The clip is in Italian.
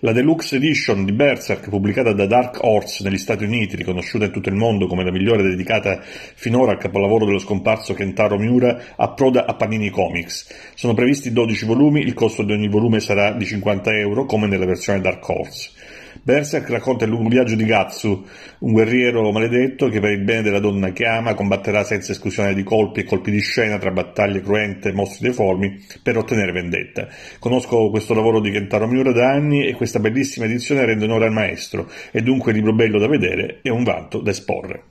La deluxe edition di Berserk, pubblicata da Dark Horse negli Stati Uniti, riconosciuta in tutto il mondo come la migliore dedicata finora al capolavoro dello scomparso Kentaro Miura, approda a Panini Comics. Sono previsti 12 volumi, il costo di ogni volume sarà di 50 euro, come nella versione Dark Horse. Berserk racconta il lungo viaggio di Gatsu, un guerriero maledetto che per il bene della donna che ama combatterà senza esclusione di colpi e colpi di scena tra battaglie cruente e mostri deformi per ottenere vendetta. Conosco questo lavoro di Kentaro Miura da anni e questa bellissima edizione rende onore al maestro, è dunque un libro bello da vedere e un vanto da esporre.